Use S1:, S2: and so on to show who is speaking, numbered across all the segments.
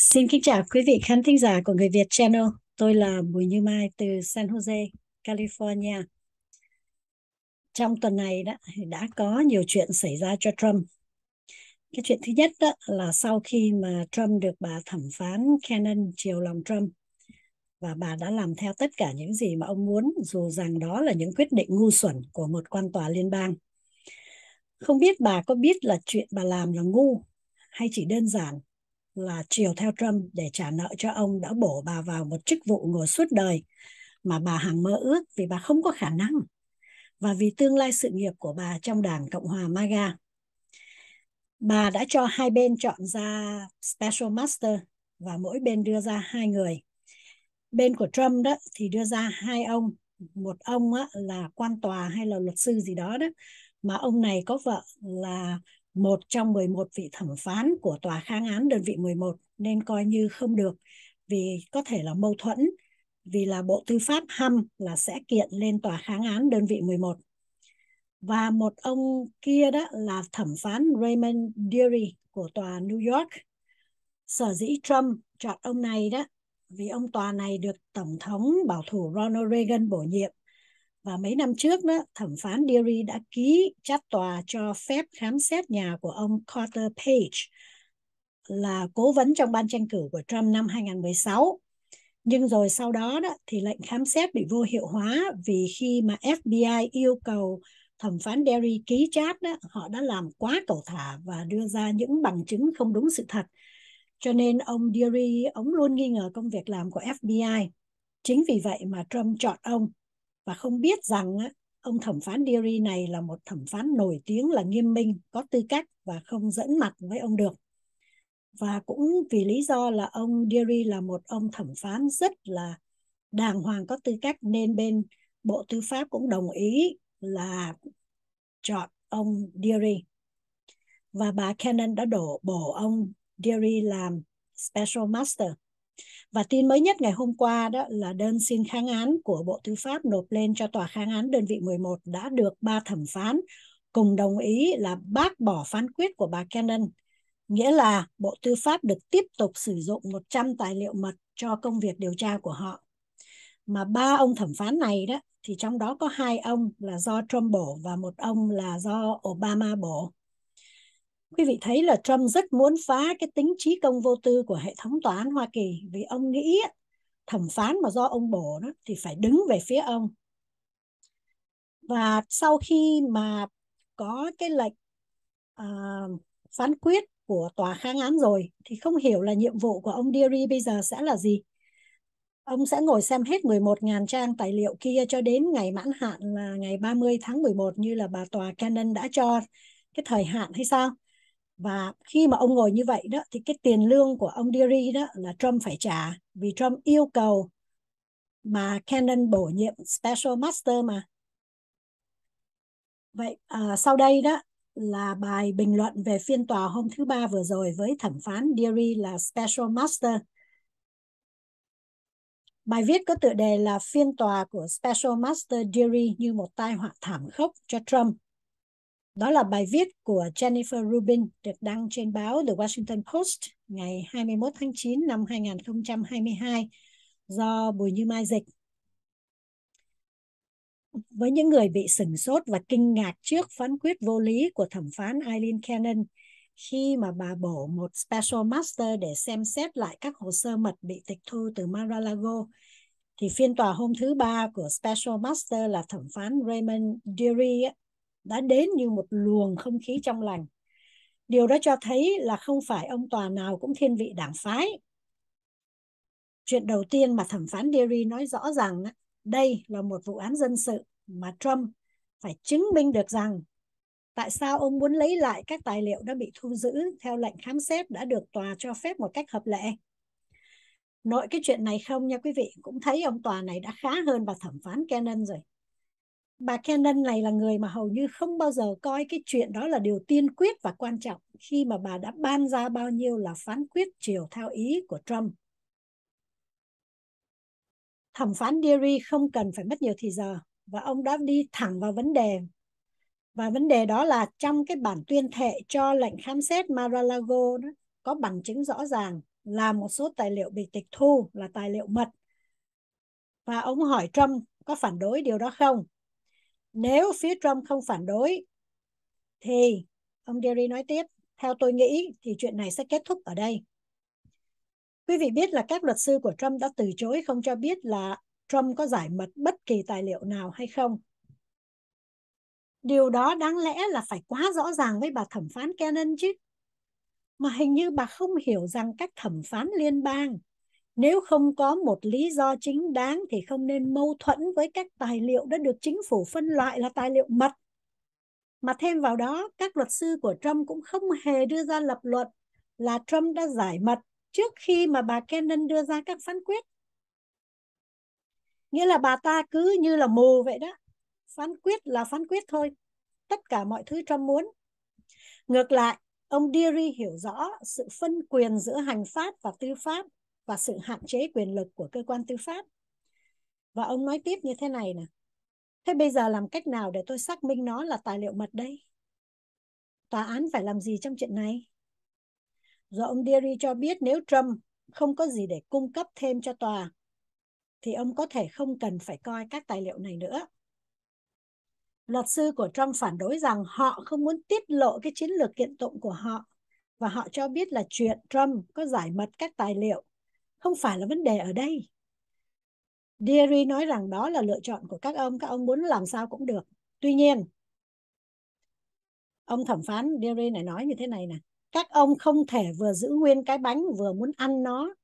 S1: Xin kính chào quý vị khán thính giả của Người Việt Channel. Tôi là Bùi Như Mai từ San Jose, California. Trong tuần này đã, đã có nhiều chuyện xảy ra cho Trump. Cái chuyện thứ nhất đó là sau khi mà Trump được bà thẩm phán Cannon chiều lòng Trump và bà đã làm theo tất cả những gì mà ông muốn dù rằng đó là những quyết định ngu xuẩn của một quan tòa liên bang. Không biết bà có biết là chuyện bà làm là ngu hay chỉ đơn giản là chiều theo Trump để trả nợ cho ông đã bổ bà vào một chức vụ ngồi suốt đời mà bà hằng mơ ước vì bà không có khả năng và vì tương lai sự nghiệp của bà trong đảng Cộng hòa MAGA. Bà đã cho hai bên chọn ra Special Master và mỗi bên đưa ra hai người. Bên của Trump đó thì đưa ra hai ông, một ông á, là quan tòa hay là luật sư gì đó đó, mà ông này có vợ là một trong 11 vị thẩm phán của tòa kháng án đơn vị 11 nên coi như không được vì có thể là mâu thuẫn vì là Bộ Tư pháp hăm là sẽ kiện lên tòa kháng án đơn vị 11. Và một ông kia đó là thẩm phán Raymond Deary của tòa New York. Sở dĩ Trump chọn ông này đó vì ông tòa này được Tổng thống bảo thủ Ronald Reagan bổ nhiệm và mấy năm trước đó thẩm phán Deary đã ký chát tòa cho phép khám xét nhà của ông Carter Page là cố vấn trong ban tranh cử của Trump năm 2016 nhưng rồi sau đó đó thì lệnh khám xét bị vô hiệu hóa vì khi mà FBI yêu cầu thẩm phán Derry ký chat đó, họ đã làm quá cầu thả và đưa ra những bằng chứng không đúng sự thật. Cho nên ông Derry ông luôn nghi ngờ công việc làm của FBI. Chính vì vậy mà Trump chọn ông và không biết rằng ông thẩm phán Deary này là một thẩm phán nổi tiếng là nghiêm minh, có tư cách và không dẫn mặt với ông được. Và cũng vì lý do là ông Deary là một ông thẩm phán rất là đàng hoàng có tư cách nên bên Bộ Tư pháp cũng đồng ý là chọn ông Deary. Và bà Cannon đã đổ bổ ông Deary làm Special Master và tin mới nhất ngày hôm qua đó là đơn xin kháng án của Bộ Tư pháp nộp lên cho Tòa kháng án đơn vị 11 đã được ba thẩm phán cùng đồng ý là bác bỏ phán quyết của bà Cannon. Nghĩa là Bộ Tư pháp được tiếp tục sử dụng 100 tài liệu mật cho công việc điều tra của họ. Mà ba ông thẩm phán này đó thì trong đó có hai ông là do Trump bổ và một ông là do Obama bổ Quý vị thấy là Trump rất muốn phá cái tính trí công vô tư của hệ thống tòa án Hoa Kỳ vì ông nghĩ thẩm phán mà do ông bổ đó thì phải đứng về phía ông. Và sau khi mà có cái lệnh uh, phán quyết của tòa kháng án rồi thì không hiểu là nhiệm vụ của ông Deary bây giờ sẽ là gì. Ông sẽ ngồi xem hết 11.000 trang tài liệu kia cho đến ngày mãn hạn là ngày 30 tháng 11 như là bà tòa Cannon đã cho cái thời hạn hay sao? và khi mà ông ngồi như vậy đó thì cái tiền lương của ông Deary đó là Trump phải trả vì Trump yêu cầu mà Cannon bổ nhiệm Special Master mà vậy à, sau đây đó là bài bình luận về phiên tòa hôm thứ ba vừa rồi với thẩm phán Deary là Special Master Bài viết có tựa đề là phiên tòa của Special Master Deary như một tai họa thảm khốc cho Trump đó là bài viết của Jennifer Rubin được đăng trên báo The Washington Post ngày 21 tháng 9 năm 2022 do Bùi Như Mai dịch. Với những người bị sửng sốt và kinh ngạc trước phán quyết vô lý của thẩm phán Eileen Cannon khi mà bà bổ một Special Master để xem xét lại các hồ sơ mật bị tịch thu từ Mar-a-Lago, thì phiên tòa hôm thứ ba của Special Master là thẩm phán Raymond Deary đã đến như một luồng không khí trong lành. Điều đó cho thấy là không phải ông tòa nào cũng thiên vị đảng phái. Chuyện đầu tiên mà thẩm phán Derry nói rõ rằng đây là một vụ án dân sự mà Trump phải chứng minh được rằng tại sao ông muốn lấy lại các tài liệu đã bị thu giữ theo lệnh khám xét đã được tòa cho phép một cách hợp lệ. Nội cái chuyện này không nha quý vị, cũng thấy ông tòa này đã khá hơn bà thẩm phán Cannon rồi bà Cannon này là người mà hầu như không bao giờ coi cái chuyện đó là điều tiên quyết và quan trọng khi mà bà đã ban ra bao nhiêu là phán quyết chiều theo ý của Trump. Thẩm phán Deary không cần phải mất nhiều thời giờ và ông đã đi thẳng vào vấn đề. Và vấn đề đó là trong cái bản tuyên thệ cho lệnh khám xét Mar-a-Lago đó, có bằng chứng rõ ràng là một số tài liệu bị tịch thu là tài liệu mật. Và ông hỏi Trump có phản đối điều đó không? Nếu phía Trump không phản đối thì ông Derry nói tiếp, theo tôi nghĩ thì chuyện này sẽ kết thúc ở đây. Quý vị biết là các luật sư của Trump đã từ chối không cho biết là Trump có giải mật bất kỳ tài liệu nào hay không. Điều đó đáng lẽ là phải quá rõ ràng với bà thẩm phán Cannon chứ. Mà hình như bà không hiểu rằng các thẩm phán liên bang nếu không có một lý do chính đáng thì không nên mâu thuẫn với các tài liệu đã được chính phủ phân loại là tài liệu mật. Mà thêm vào đó, các luật sư của Trump cũng không hề đưa ra lập luận là Trump đã giải mật trước khi mà bà Cannon đưa ra các phán quyết. Nghĩa là bà ta cứ như là mù vậy đó. Phán quyết là phán quyết thôi. Tất cả mọi thứ Trump muốn. Ngược lại, ông Deary hiểu rõ sự phân quyền giữa hành pháp và tư pháp và sự hạn chế quyền lực của cơ quan tư pháp. Và ông nói tiếp như thế này nè. Thế bây giờ làm cách nào để tôi xác minh nó là tài liệu mật đây? Tòa án phải làm gì trong chuyện này? Rồi ông Deary cho biết nếu Trump không có gì để cung cấp thêm cho tòa, thì ông có thể không cần phải coi các tài liệu này nữa. Luật sư của Trump phản đối rằng họ không muốn tiết lộ cái chiến lược kiện tụng của họ và họ cho biết là chuyện Trump có giải mật các tài liệu không phải là vấn đề ở đây Deary nói rằng đó là lựa chọn của các ông các ông muốn làm sao cũng được tuy nhiên ông thẩm phán Deary này nói như thế này nè các ông không thể vừa giữ nguyên cái bánh vừa muốn ăn nó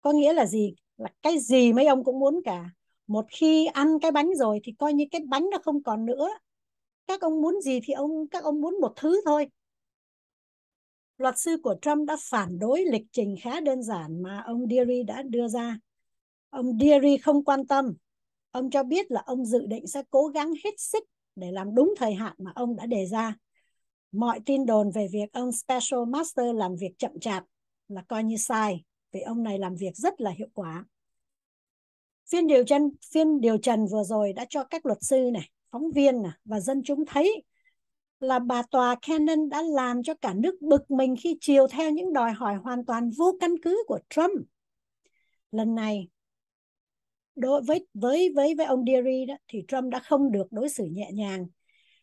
S1: có nghĩa là gì là cái gì mấy ông cũng muốn cả một khi ăn cái bánh rồi thì coi như cái bánh nó không còn nữa các ông muốn gì thì ông các ông muốn một thứ thôi luật sư của Trump đã phản đối lịch trình khá đơn giản mà ông Deary đã đưa ra. Ông Deary không quan tâm. Ông cho biết là ông dự định sẽ cố gắng hết sức để làm đúng thời hạn mà ông đã đề ra. Mọi tin đồn về việc ông Special Master làm việc chậm chạp là coi như sai vì ông này làm việc rất là hiệu quả. Phiên điều trần, phiên điều trần vừa rồi đã cho các luật sư này, phóng viên này, và dân chúng thấy là bà tòa Cannon đã làm cho cả nước bực mình khi chiều theo những đòi hỏi hoàn toàn vô căn cứ của Trump. Lần này đối với với với với ông Deary đó thì Trump đã không được đối xử nhẹ nhàng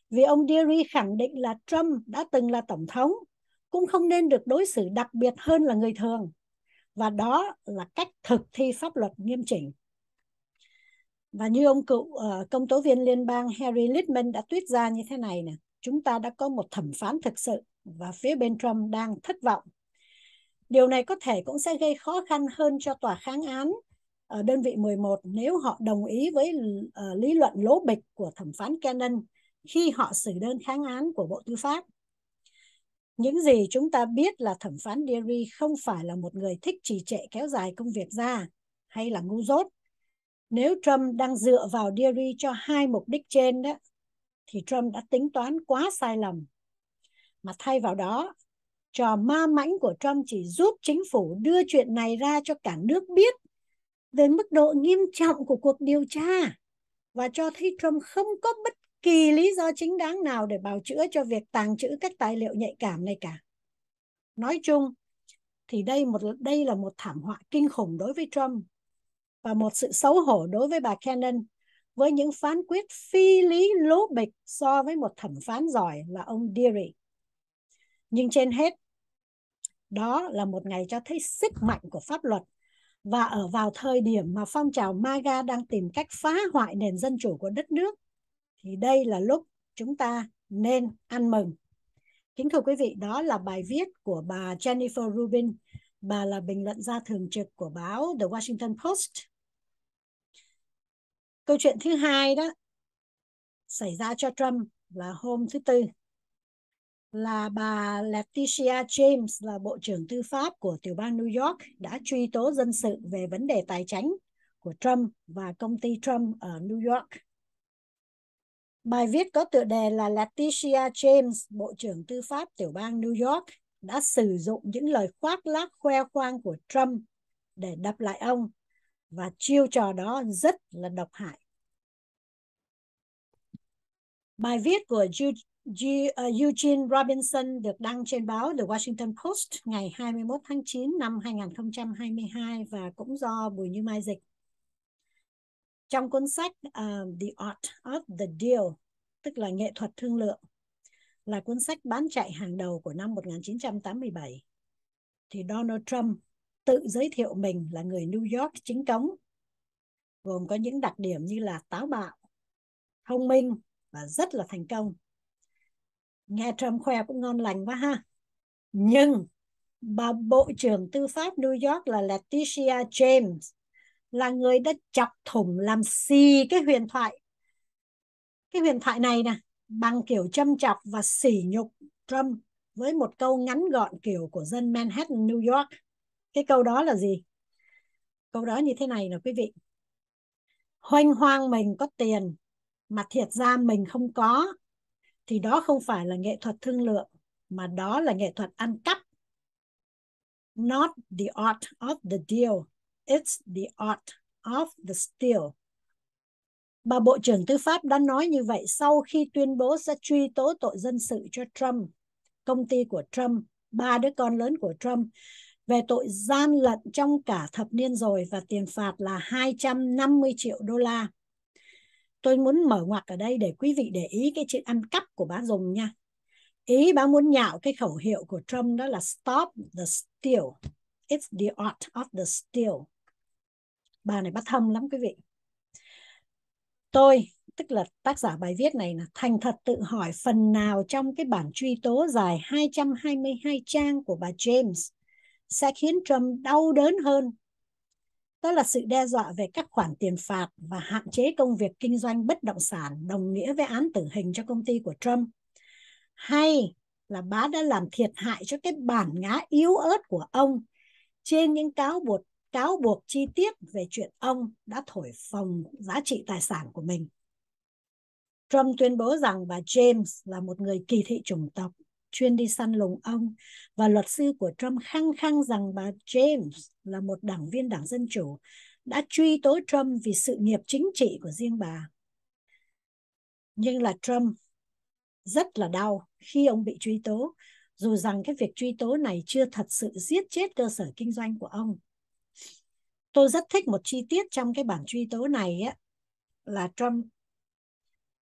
S1: vì ông Deary khẳng định là Trump đã từng là tổng thống cũng không nên được đối xử đặc biệt hơn là người thường và đó là cách thực thi pháp luật nghiêm chỉnh. Và như ông cựu uh, công tố viên liên bang Harry Littman đã tuyết ra như thế này nè chúng ta đã có một thẩm phán thực sự và phía bên Trump đang thất vọng. Điều này có thể cũng sẽ gây khó khăn hơn cho tòa kháng án ở đơn vị 11 nếu họ đồng ý với ờ, lý luận lố bịch của thẩm phán Cannon khi họ xử đơn kháng án của Bộ Tư pháp. Những gì chúng ta biết là thẩm phán Deary không phải là một người thích trì trệ kéo dài công việc ra hay là ngu dốt. Nếu Trump đang dựa vào Deary cho hai mục đích trên đó, thì Trump đã tính toán quá sai lầm. Mà thay vào đó, trò ma mãnh của Trump chỉ giúp chính phủ đưa chuyện này ra cho cả nước biết về mức độ nghiêm trọng của cuộc điều tra và cho thấy Trump không có bất kỳ lý do chính đáng nào để bào chữa cho việc tàng trữ các tài liệu nhạy cảm này cả. Nói chung, thì đây một đây là một thảm họa kinh khủng đối với Trump và một sự xấu hổ đối với bà Cannon với những phán quyết phi lý lố bịch so với một thẩm phán giỏi là ông Deary. Nhưng trên hết, đó là một ngày cho thấy sức mạnh của pháp luật và ở vào thời điểm mà phong trào MAGA đang tìm cách phá hoại nền dân chủ của đất nước thì đây là lúc chúng ta nên ăn mừng. Kính thưa quý vị, đó là bài viết của bà Jennifer Rubin. Bà là bình luận gia thường trực của báo The Washington Post Câu chuyện thứ hai đó xảy ra cho Trump là hôm thứ Tư là bà Letitia James là Bộ trưởng Tư pháp của tiểu bang New York đã truy tố dân sự về vấn đề tài chính của Trump và công ty Trump ở New York. Bài viết có tựa đề là Letitia James, Bộ trưởng Tư pháp tiểu bang New York, đã sử dụng những lời khoác lác khoe khoang của Trump để đập lại ông và chiêu trò đó rất là độc hại bài viết của uh, Eugene Robinson được đăng trên báo The Washington Post ngày 21 tháng 9 năm 2022 và cũng do Bùi Như Mai dịch. Trong cuốn sách uh, The Art of the Deal, tức là nghệ thuật thương lượng, là cuốn sách bán chạy hàng đầu của năm 1987, thì Donald Trump tự giới thiệu mình là người New York chính cống, gồm có những đặc điểm như là táo bạo, thông minh và rất là thành công. Nghe Trump khoe cũng ngon lành quá ha. Nhưng bà Bộ trưởng Tư pháp New York là Letitia James là người đã chọc thủng làm xì cái huyền thoại. Cái huyền thoại này nè, bằng kiểu châm chọc và sỉ nhục Trump với một câu ngắn gọn kiểu của dân Manhattan, New York – cái câu đó là gì câu đó như thế này là quý vị hoanh hoang mình có tiền mà thiệt ra mình không có thì đó không phải là nghệ thuật thương lượng mà đó là nghệ thuật ăn cắp not the art of the deal it's the art of the steal Bà Bộ trưởng Tư pháp đã nói như vậy sau khi tuyên bố sẽ truy tố tội dân sự cho Trump, công ty của Trump, ba đứa con lớn của Trump về tội gian lận trong cả thập niên rồi và tiền phạt là 250 triệu đô la. Tôi muốn mở ngoặc ở đây để quý vị để ý cái chuyện ăn cắp của bà Dùng nha. Ý bà muốn nhạo cái khẩu hiệu của Trump đó là Stop the Steal. It's the art of the steal. Bà này bắt thâm lắm quý vị. Tôi, tức là tác giả bài viết này là thành thật tự hỏi phần nào trong cái bản truy tố dài 222 trang của bà James sẽ khiến Trump đau đớn hơn. Đó là sự đe dọa về các khoản tiền phạt và hạn chế công việc kinh doanh bất động sản đồng nghĩa với án tử hình cho công ty của Trump. Hay là bà đã làm thiệt hại cho cái bản ngã yếu ớt của ông trên những cáo buộc cáo buộc chi tiết về chuyện ông đã thổi phồng giá trị tài sản của mình. Trump tuyên bố rằng bà James là một người kỳ thị chủng tộc chuyên đi săn lùng ông và luật sư của Trump khăng khăng rằng bà James là một đảng viên đảng Dân Chủ đã truy tố Trump vì sự nghiệp chính trị của riêng bà. Nhưng là Trump rất là đau khi ông bị truy tố, dù rằng cái việc truy tố này chưa thật sự giết chết cơ sở kinh doanh của ông. Tôi rất thích một chi tiết trong cái bản truy tố này á là Trump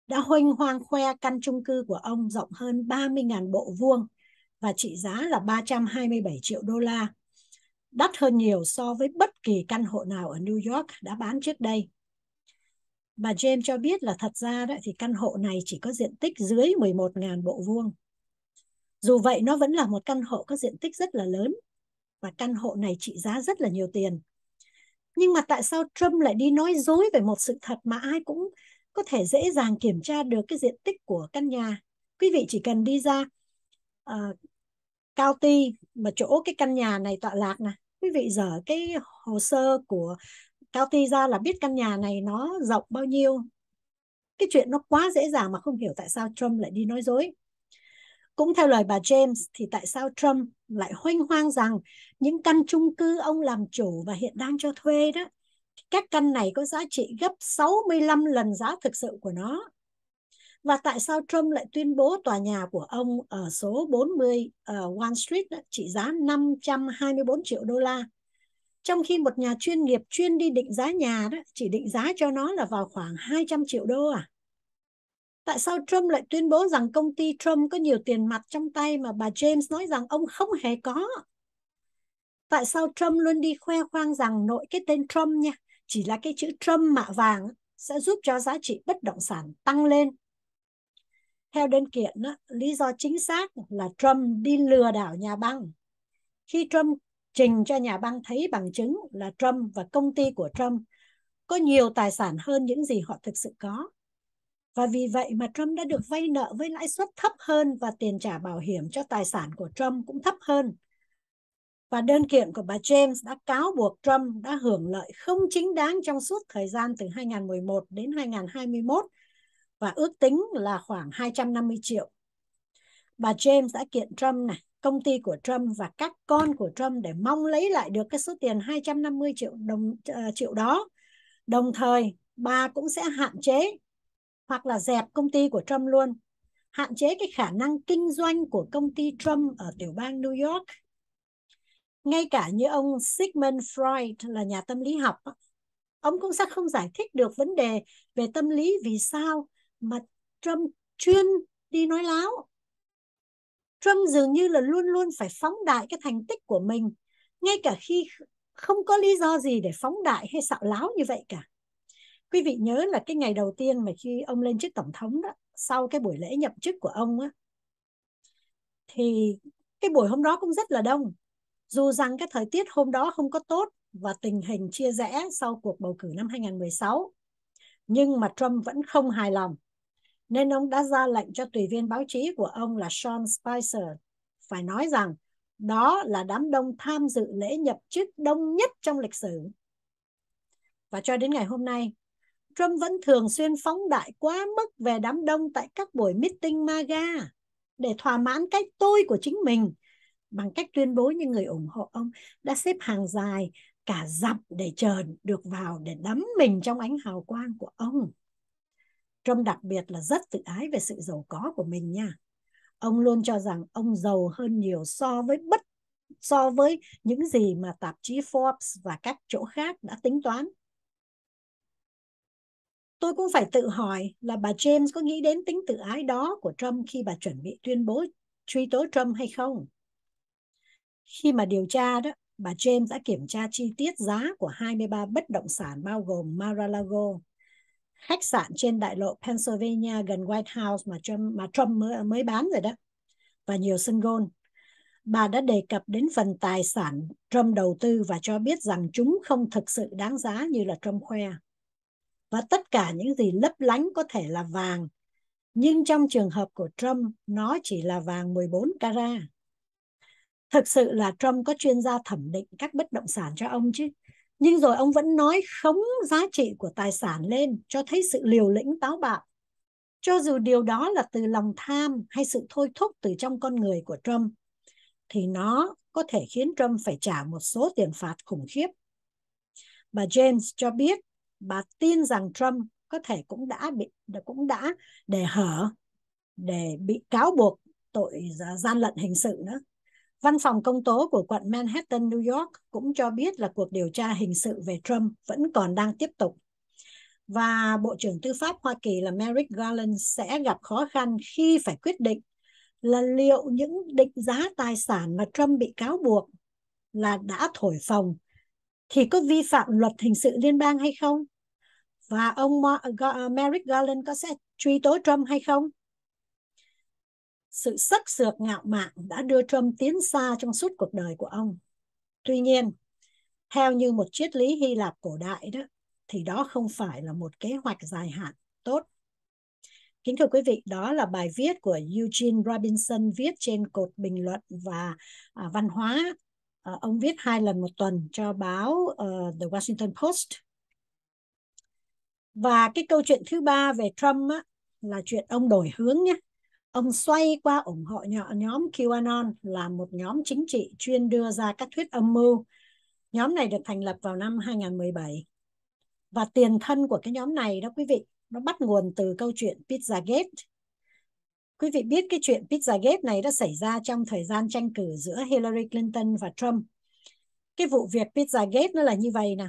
S1: đã hoanh hoang khoe căn chung cư của ông rộng hơn 30.000 bộ vuông và trị giá là 327 triệu đô la, đắt hơn nhiều so với bất kỳ căn hộ nào ở New York đã bán trước đây. Bà James cho biết là thật ra đó thì căn hộ này chỉ có diện tích dưới 11.000 bộ vuông. Dù vậy nó vẫn là một căn hộ có diện tích rất là lớn và căn hộ này trị giá rất là nhiều tiền. Nhưng mà tại sao Trump lại đi nói dối về một sự thật mà ai cũng có thể dễ dàng kiểm tra được cái diện tích của căn nhà. Quý vị chỉ cần đi ra uh, cao ti mà chỗ cái căn nhà này tọa lạc nè. Quý vị dở cái hồ sơ của cao ti ra là biết căn nhà này nó rộng bao nhiêu. Cái chuyện nó quá dễ dàng mà không hiểu tại sao Trump lại đi nói dối. Cũng theo lời bà James thì tại sao Trump lại hoanh hoang rằng những căn chung cư ông làm chủ và hiện đang cho thuê đó các căn này có giá trị gấp 65 lần giá thực sự của nó. Và tại sao Trump lại tuyên bố tòa nhà của ông ở số 40 uh, one Street trị giá 524 triệu đô la? Trong khi một nhà chuyên nghiệp chuyên đi định giá nhà đó chỉ định giá cho nó là vào khoảng 200 triệu đô à? Tại sao Trump lại tuyên bố rằng công ty Trump có nhiều tiền mặt trong tay mà bà James nói rằng ông không hề có? Tại sao Trump luôn đi khoe khoang rằng nội cái tên Trump nha, chỉ là cái chữ Trump mạ vàng sẽ giúp cho giá trị bất động sản tăng lên. Theo đơn kiện, lý do chính xác là Trump đi lừa đảo nhà băng. Khi Trump trình cho nhà băng thấy bằng chứng là Trump và công ty của Trump có nhiều tài sản hơn những gì họ thực sự có. Và vì vậy mà Trump đã được vay nợ với lãi suất thấp hơn và tiền trả bảo hiểm cho tài sản của Trump cũng thấp hơn và đơn kiện của bà James đã cáo buộc Trump đã hưởng lợi không chính đáng trong suốt thời gian từ 2011 đến 2021 và ước tính là khoảng 250 triệu. Bà James đã kiện Trump này, công ty của Trump và các con của Trump để mong lấy lại được cái số tiền 250 triệu đồng uh, triệu đó. Đồng thời, bà cũng sẽ hạn chế hoặc là dẹp công ty của Trump luôn hạn chế cái khả năng kinh doanh của công ty Trump ở tiểu bang New York ngay cả như ông Sigmund Freud là nhà tâm lý học ông cũng sẽ không giải thích được vấn đề về tâm lý vì sao mà Trump chuyên đi nói láo Trump dường như là luôn luôn phải phóng đại cái thành tích của mình ngay cả khi không có lý do gì để phóng đại hay xạo láo như vậy cả quý vị nhớ là cái ngày đầu tiên mà khi ông lên chức tổng thống đó sau cái buổi lễ nhậm chức của ông á thì cái buổi hôm đó cũng rất là đông dù rằng cái thời tiết hôm đó không có tốt và tình hình chia rẽ sau cuộc bầu cử năm 2016, nhưng mà Trump vẫn không hài lòng. Nên ông đã ra lệnh cho tùy viên báo chí của ông là Sean Spicer phải nói rằng đó là đám đông tham dự lễ nhậm chức đông nhất trong lịch sử. Và cho đến ngày hôm nay, Trump vẫn thường xuyên phóng đại quá mức về đám đông tại các buổi meeting MAGA để thỏa mãn cái tôi của chính mình bằng cách tuyên bố những người ủng hộ ông đã xếp hàng dài cả dặm để chờ được vào để đắm mình trong ánh hào quang của ông. Trump đặc biệt là rất tự ái về sự giàu có của mình nha. Ông luôn cho rằng ông giàu hơn nhiều so với bất so với những gì mà tạp chí Forbes và các chỗ khác đã tính toán. Tôi cũng phải tự hỏi là bà James có nghĩ đến tính tự ái đó của Trump khi bà chuẩn bị tuyên bố truy tố Trump hay không? Khi mà điều tra đó, bà James đã kiểm tra chi tiết giá của 23 bất động sản bao gồm Mar-a-Lago, khách sạn trên đại lộ Pennsylvania gần White House mà Trump, mà Trump mới, mới bán rồi đó, và nhiều sân gôn. Bà đã đề cập đến phần tài sản Trump đầu tư và cho biết rằng chúng không thực sự đáng giá như là Trump khoe. Và tất cả những gì lấp lánh có thể là vàng, nhưng trong trường hợp của Trump, nó chỉ là vàng 14 carat thực sự là Trump có chuyên gia thẩm định các bất động sản cho ông chứ nhưng rồi ông vẫn nói khống giá trị của tài sản lên cho thấy sự liều lĩnh táo bạo cho dù điều đó là từ lòng tham hay sự thôi thúc từ trong con người của Trump thì nó có thể khiến Trump phải trả một số tiền phạt khủng khiếp. Bà James cho biết bà tin rằng Trump có thể cũng đã bị cũng đã để hở để bị cáo buộc tội gian lận hình sự nữa. Văn phòng công tố của quận Manhattan, New York cũng cho biết là cuộc điều tra hình sự về Trump vẫn còn đang tiếp tục. Và Bộ trưởng Tư pháp Hoa Kỳ là Merrick Garland sẽ gặp khó khăn khi phải quyết định là liệu những định giá tài sản mà Trump bị cáo buộc là đã thổi phồng thì có vi phạm luật hình sự liên bang hay không? Và ông Merrick Garland có sẽ truy tố Trump hay không? sự sắc sược ngạo mạn đã đưa Trump tiến xa trong suốt cuộc đời của ông. Tuy nhiên, theo như một triết lý Hy Lạp cổ đại đó, thì đó không phải là một kế hoạch dài hạn tốt. Kính thưa quý vị, đó là bài viết của Eugene Robinson viết trên cột bình luận và à, văn hóa. À, ông viết hai lần một tuần cho báo uh, The Washington Post. Và cái câu chuyện thứ ba về Trump á, là chuyện ông đổi hướng nhé. Ông xoay qua ủng hộ nhóm QAnon là một nhóm chính trị chuyên đưa ra các thuyết âm mưu. Nhóm này được thành lập vào năm 2017. Và tiền thân của cái nhóm này đó quý vị, nó bắt nguồn từ câu chuyện Pizzagate. Quý vị biết cái chuyện Pizzagate này đã xảy ra trong thời gian tranh cử giữa Hillary Clinton và Trump. Cái vụ việc Pizzagate nó là như vậy nè.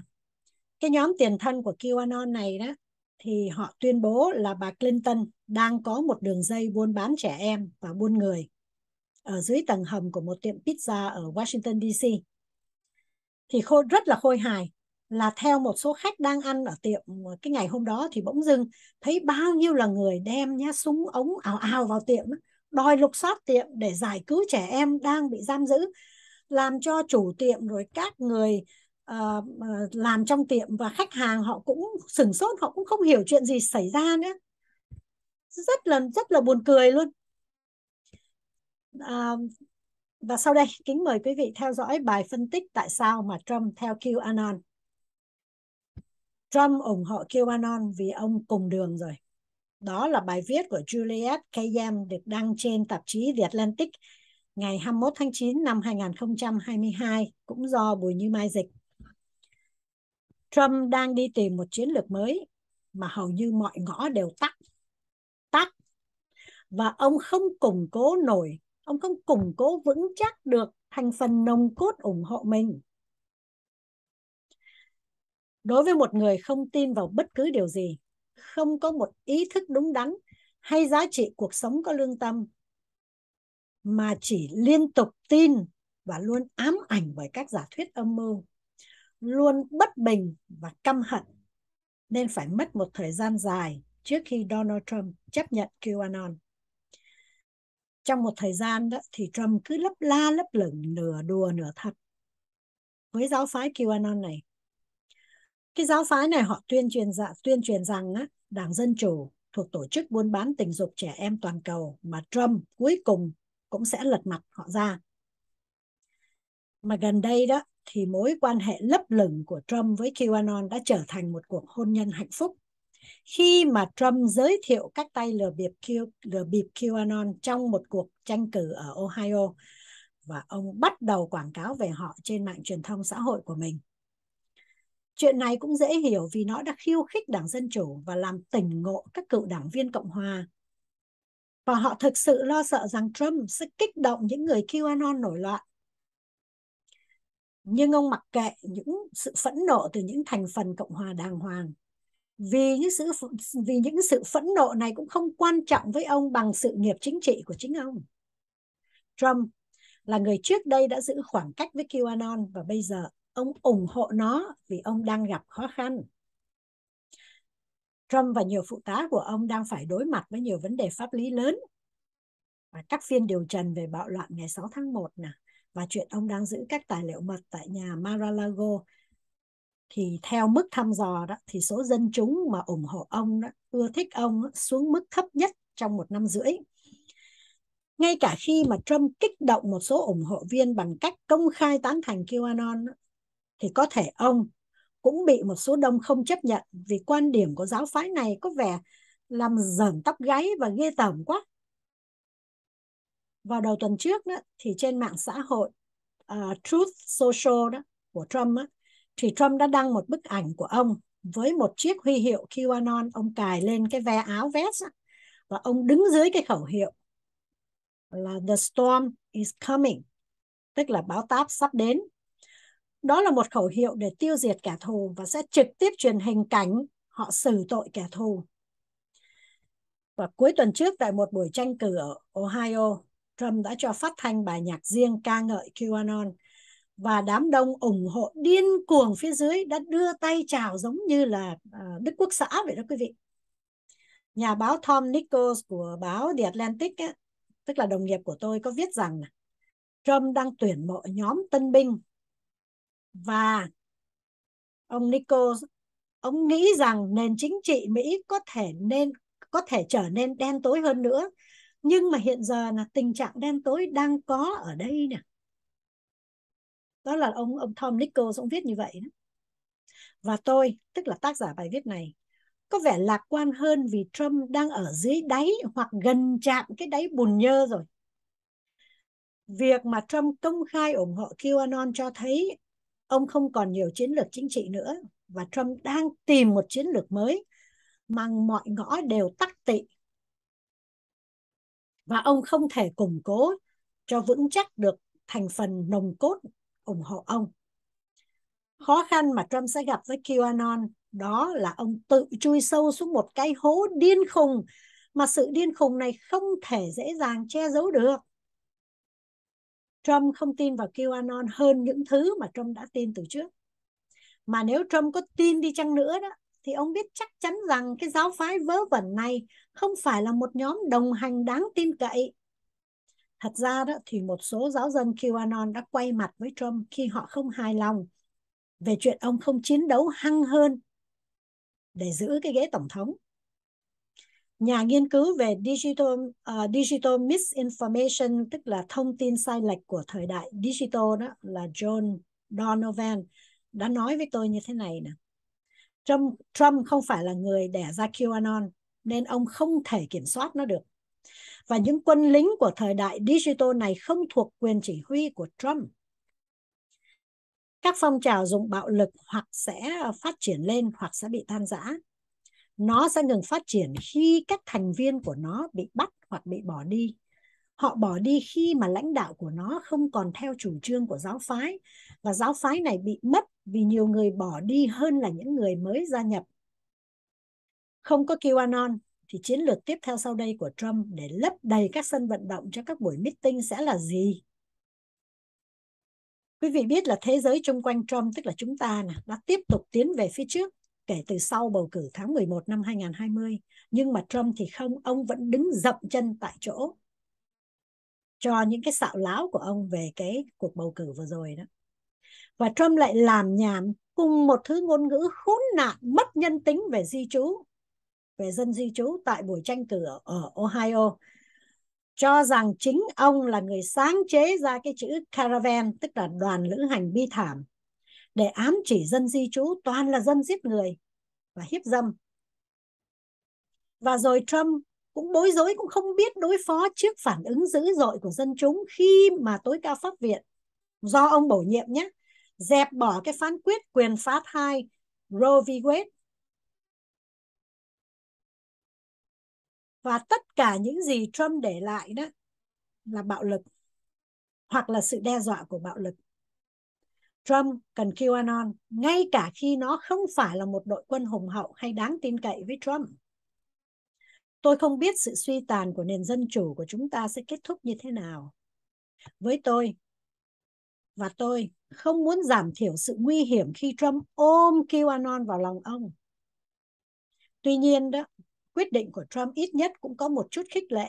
S1: Cái nhóm tiền thân của QAnon này đó thì họ tuyên bố là bà Clinton đang có một đường dây buôn bán trẻ em và buôn người ở dưới tầng hầm của một tiệm pizza ở Washington DC. Thì khôi rất là khôi hài là theo một số khách đang ăn ở tiệm ờ, cái ngày hôm đó thì bỗng dưng thấy bao nhiêu là người đem nhá súng ống ào ào vào tiệm đòi lục soát tiệm để giải cứu trẻ em đang bị giam giữ làm cho chủ tiệm rồi các người Ờ, làm trong tiệm và khách hàng họ cũng sửng sốt họ cũng không hiểu chuyện gì xảy ra nữa rất là rất là buồn cười luôn à, và sau đây kính mời quý vị theo dõi bài phân tích tại sao mà Trump theo QAnon Trump ủng hộ QAnon vì ông cùng đường rồi đó là bài viết của Juliet Kayam được đăng trên tạp chí The Atlantic ngày 21 tháng 9 năm 2022 cũng do Bùi Như Mai dịch Trump đang đi tìm một chiến lược mới mà hầu như mọi ngõ đều tắt. Tắt. Và ông không củng cố nổi, ông không củng cố vững chắc được thành phần nồng cốt ủng hộ mình. Đối với một người không tin vào bất cứ điều gì, không có một ý thức đúng đắn hay giá trị cuộc sống có lương tâm, mà chỉ liên tục tin và luôn ám ảnh bởi các giả thuyết âm mưu luôn bất bình và căm hận nên phải mất một thời gian dài trước khi Donald Trump chấp nhận QAnon. Trong một thời gian đó thì Trump cứ lấp la lấp lửng nửa đùa nửa thật với giáo phái QAnon này. Cái giáo phái này họ tuyên truyền dạ, tuyên truyền rằng á, Đảng Dân Chủ thuộc tổ chức buôn bán tình dục trẻ em toàn cầu mà Trump cuối cùng cũng sẽ lật mặt họ ra. Mà gần đây đó thì mối quan hệ lấp lửng của Trump với QAnon đã trở thành một cuộc hôn nhân hạnh phúc. Khi mà Trump giới thiệu các tay lừa bịp, Q, lừa bịp QAnon trong một cuộc tranh cử ở Ohio và ông bắt đầu quảng cáo về họ trên mạng truyền thông xã hội của mình. Chuyện này cũng dễ hiểu vì nó đã khiêu khích Đảng Dân Chủ và làm tỉnh ngộ các cựu đảng viên Cộng Hòa. Và họ thực sự lo sợ rằng Trump sẽ kích động những người QAnon nổi loạn nhưng ông mặc kệ những sự phẫn nộ từ những thành phần cộng hòa đàng hoàng vì những sự vì những sự phẫn nộ này cũng không quan trọng với ông bằng sự nghiệp chính trị của chính ông Trump là người trước đây đã giữ khoảng cách với QAnon và bây giờ ông ủng hộ nó vì ông đang gặp khó khăn. Trump và nhiều phụ tá của ông đang phải đối mặt với nhiều vấn đề pháp lý lớn và các phiên điều trần về bạo loạn ngày 6 tháng 1 nè, và chuyện ông đang giữ các tài liệu mật tại nhà Mar-a-Lago thì theo mức thăm dò đó thì số dân chúng mà ủng hộ ông đó, ưa thích ông xuống mức thấp nhất trong một năm rưỡi ngay cả khi mà Trump kích động một số ủng hộ viên bằng cách công khai tán thành QAnon thì có thể ông cũng bị một số đông không chấp nhận vì quan điểm của giáo phái này có vẻ làm dởn tóc gáy và ghê tởm quá vào đầu tuần trước đó, thì trên mạng xã hội uh, Truth Social đó của Trump á, thì Trump đã đăng một bức ảnh của ông với một chiếc huy hiệu QAnon ông cài lên cái ve áo vest á, và ông đứng dưới cái khẩu hiệu là The storm is coming tức là bão táp sắp đến đó là một khẩu hiệu để tiêu diệt kẻ thù và sẽ trực tiếp truyền hình cảnh họ xử tội kẻ thù. Và cuối tuần trước tại một buổi tranh cử ở Ohio, Trump đã cho phát thanh bài nhạc riêng ca ngợi QAnon và đám đông ủng hộ điên cuồng phía dưới đã đưa tay chào giống như là à, Đức Quốc xã vậy đó quý vị. Nhà báo Tom Nichols của báo The Atlantic, ấy, tức là đồng nghiệp của tôi, có viết rằng Trump đang tuyển mộ nhóm tân binh và ông Nichols ông nghĩ rằng nền chính trị Mỹ có thể nên có thể trở nên đen tối hơn nữa nhưng mà hiện giờ là tình trạng đen tối đang có ở đây nè đó là ông ông Tom Nichols ông viết như vậy đó. và tôi tức là tác giả bài viết này có vẻ lạc quan hơn vì Trump đang ở dưới đáy hoặc gần chạm cái đáy bùn nhơ rồi việc mà Trump công khai ủng hộ QAnon cho thấy ông không còn nhiều chiến lược chính trị nữa và Trump đang tìm một chiến lược mới mà mọi ngõ đều tắc tị và ông không thể củng cố cho vững chắc được thành phần nồng cốt ủng hộ ông. Khó khăn mà Trump sẽ gặp với QAnon đó là ông tự chui sâu xuống một cái hố điên khùng mà sự điên khùng này không thể dễ dàng che giấu được. Trump không tin vào QAnon hơn những thứ mà Trump đã tin từ trước. Mà nếu Trump có tin đi chăng nữa đó thì ông biết chắc chắn rằng cái giáo phái vớ vẩn này không phải là một nhóm đồng hành đáng tin cậy. Thật ra đó thì một số giáo dân QAnon đã quay mặt với Trump khi họ không hài lòng về chuyện ông không chiến đấu hăng hơn để giữ cái ghế tổng thống. Nhà nghiên cứu về digital uh, digital misinformation tức là thông tin sai lệch của thời đại digital đó là John Donovan đã nói với tôi như thế này nè Trump, Trump không phải là người đẻ ra QAnon nên ông không thể kiểm soát nó được. Và những quân lính của thời đại digital này không thuộc quyền chỉ huy của Trump. Các phong trào dùng bạo lực hoặc sẽ ờ, phát triển lên hoặc sẽ bị tan rã. Nó sẽ ngừng phát triển khi các thành viên của nó bị bắt hoặc bị bỏ đi họ bỏ đi khi mà lãnh đạo của nó không còn theo chủ trương của giáo phái và giáo phái này bị mất vì nhiều người bỏ đi hơn là những người mới gia nhập. Không có QAnon thì chiến lược tiếp theo sau đây của Trump để lấp đầy các sân vận động cho các buổi meeting sẽ là gì? Quý vị biết là thế giới chung quanh Trump, tức là chúng ta, nè đã tiếp tục tiến về phía trước kể từ sau bầu cử tháng 11 năm 2020. Nhưng mà Trump thì không, ông vẫn đứng dậm chân tại chỗ cho những cái xạo láo của ông về cái cuộc bầu cử vừa rồi đó và Trump lại làm nhảm cùng một thứ ngôn ngữ khốn nạn mất nhân tính về di trú về dân di trú tại buổi tranh cử ở Ohio cho rằng chính ông là người sáng chế ra cái chữ caravan tức là đoàn lữ hành bi thảm để ám chỉ dân di trú toàn là dân giết người và hiếp dâm và rồi Trump cũng bối rối cũng không biết đối phó trước phản ứng dữ dội của dân chúng khi mà tối cao pháp viện do ông bổ nhiệm nhé dẹp bỏ cái phán quyết quyền phá thai Roe v. Wade và tất cả những gì Trump để lại đó là bạo lực hoặc là sự đe dọa của bạo lực. Trump cần QAnon ngay cả khi nó không phải là một đội quân hùng hậu hay đáng tin cậy với Trump. Tôi không biết sự suy tàn của nền dân chủ của chúng ta sẽ kết thúc như thế nào. Với tôi, và tôi không muốn giảm thiểu sự nguy hiểm khi Trump ôm QAnon vào lòng ông. Tuy nhiên đó, quyết định của Trump ít nhất cũng có một chút khích lệ.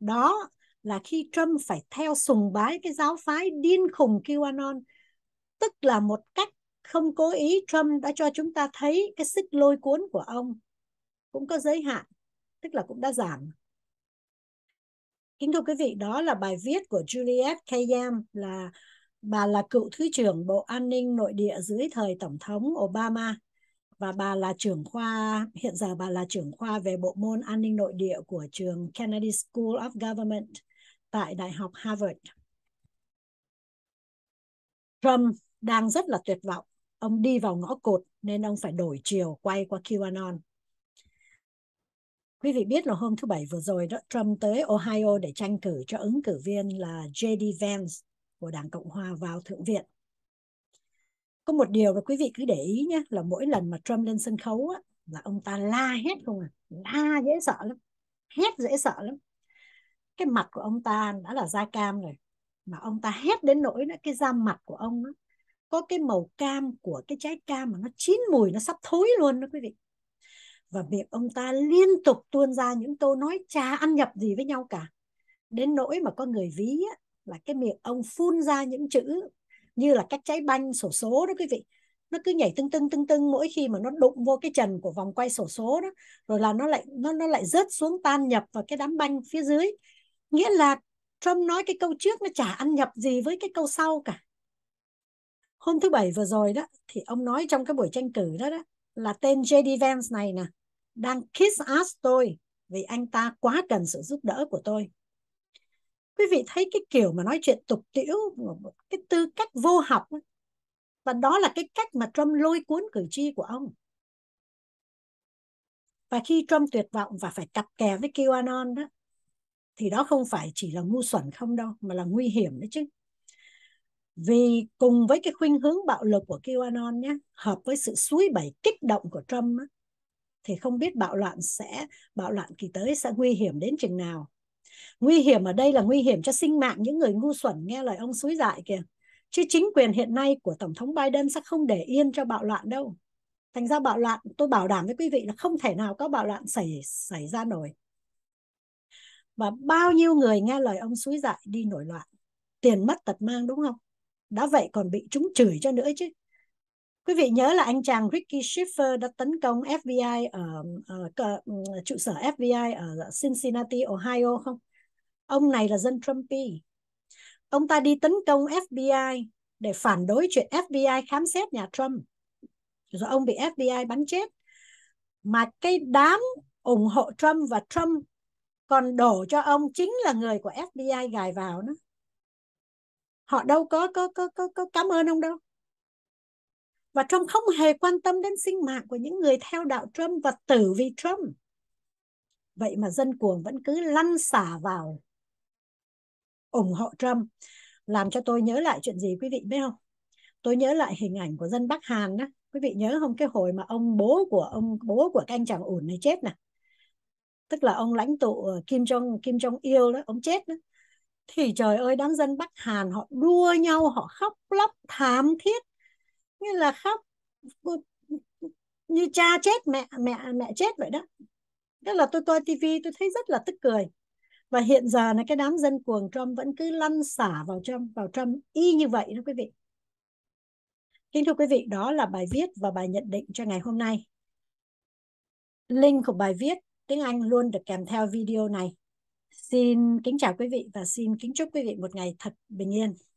S1: Đó là khi Trump phải theo sùng bái cái giáo phái điên khùng QAnon, tức là một cách không cố ý Trump đã cho chúng ta thấy cái sức lôi cuốn của ông cũng có giới hạn tức là cũng đã giảm kính thưa quý vị đó là bài viết của Juliet Kayam là bà là cựu thứ trưởng bộ an ninh nội địa dưới thời tổng thống Obama và bà là trưởng khoa hiện giờ bà là trưởng khoa về bộ môn an ninh nội địa của trường Kennedy School of Government tại Đại học Harvard. Trump đang rất là tuyệt vọng. Ông đi vào ngõ cụt nên ông phải đổi chiều quay qua QAnon. Quý vị biết là hôm thứ Bảy vừa rồi đó, Trump tới Ohio để tranh cử cho ứng cử viên là J.D. Vance của Đảng Cộng Hòa vào Thượng viện. Có một điều mà quý vị cứ để ý nhé là mỗi lần mà Trump lên sân khấu á, là ông ta la hét không à, la dễ sợ lắm, hét dễ sợ lắm. Cái mặt của ông ta đã là da cam rồi, mà ông ta hét đến nỗi đó, cái da mặt của ông đó, có cái màu cam của cái trái cam mà nó chín mùi nó sắp thối luôn đó quý vị và miệng ông ta liên tục tuôn ra những câu nói chả ăn nhập gì với nhau cả đến nỗi mà có người ví á, là cái miệng ông phun ra những chữ như là các trái banh sổ số đó quý vị nó cứ nhảy tưng tưng tưng tưng mỗi khi mà nó đụng vô cái trần của vòng quay sổ số đó rồi là nó lại nó nó lại rớt xuống tan nhập vào cái đám banh phía dưới nghĩa là Trump nói cái câu trước nó chả ăn nhập gì với cái câu sau cả hôm thứ bảy vừa rồi đó thì ông nói trong cái buổi tranh cử đó đó là tên JD Vance này nè đang kiss ass tôi vì anh ta quá cần sự giúp đỡ của tôi. Quý vị thấy cái kiểu mà nói chuyện tục tiễu, cái tư cách vô học và đó là cái cách mà Trump lôi cuốn cử tri của ông. Và khi Trump tuyệt vọng và phải cặp kè với QAnon đó, thì đó không phải chỉ là ngu xuẩn không đâu, mà là nguy hiểm đấy chứ. Vì cùng với cái khuynh hướng bạo lực của QAnon nhé, hợp với sự suối bẩy kích động của Trump á, thì không biết bạo loạn sẽ bạo loạn kỳ tới sẽ nguy hiểm đến chừng nào nguy hiểm ở đây là nguy hiểm cho sinh mạng những người ngu xuẩn nghe lời ông suối dại kìa chứ chính quyền hiện nay của tổng thống Biden sẽ không để yên cho bạo loạn đâu thành ra bạo loạn tôi bảo đảm với quý vị là không thể nào có bạo loạn xảy xảy ra nổi và bao nhiêu người nghe lời ông suối dại đi nổi loạn tiền mất tật mang đúng không đã vậy còn bị chúng chửi cho nữa chứ Quý vị nhớ là anh chàng Ricky Schiffer đã tấn công FBI ở, ở, ờ, ở ừ, trụ sở FBI ở Cincinnati, Ohio không? Ông này là dân Trumpy. Ông ta đi tấn công FBI để phản đối chuyện FBI khám xét nhà Trump. Rồi ông bị FBI bắn chết. Mà cái đám ủng hộ Trump và Trump còn đổ cho ông chính là người của FBI gài vào nữa. Họ đâu có có có có, có cảm ơn ông đâu và Trump không hề quan tâm đến sinh mạng của những người theo đạo Trump và tử vì Trump vậy mà dân cuồng vẫn cứ lăn xả vào ủng hộ Trump làm cho tôi nhớ lại chuyện gì quý vị biết không tôi nhớ lại hình ảnh của dân Bắc Hàn đó quý vị nhớ không cái hồi mà ông bố của ông bố của các anh chàng ủn này chết nè tức là ông lãnh tụ ờ, Kim Jong Kim Jong Il đó ông chết đó thì trời ơi đám dân Bắc Hàn họ đua nhau họ khóc lóc thảm thiết như là khóc như cha chết mẹ mẹ mẹ chết vậy đó tức là tôi coi tivi tôi thấy rất là tức cười và hiện giờ là cái đám dân cuồng Trump vẫn cứ lăn xả vào trong vào trong y như vậy đó quý vị kính thưa quý vị đó là bài viết và bài nhận định cho ngày hôm nay link của bài viết tiếng Anh luôn được kèm theo video này xin kính chào quý vị và xin kính chúc quý vị một ngày thật bình yên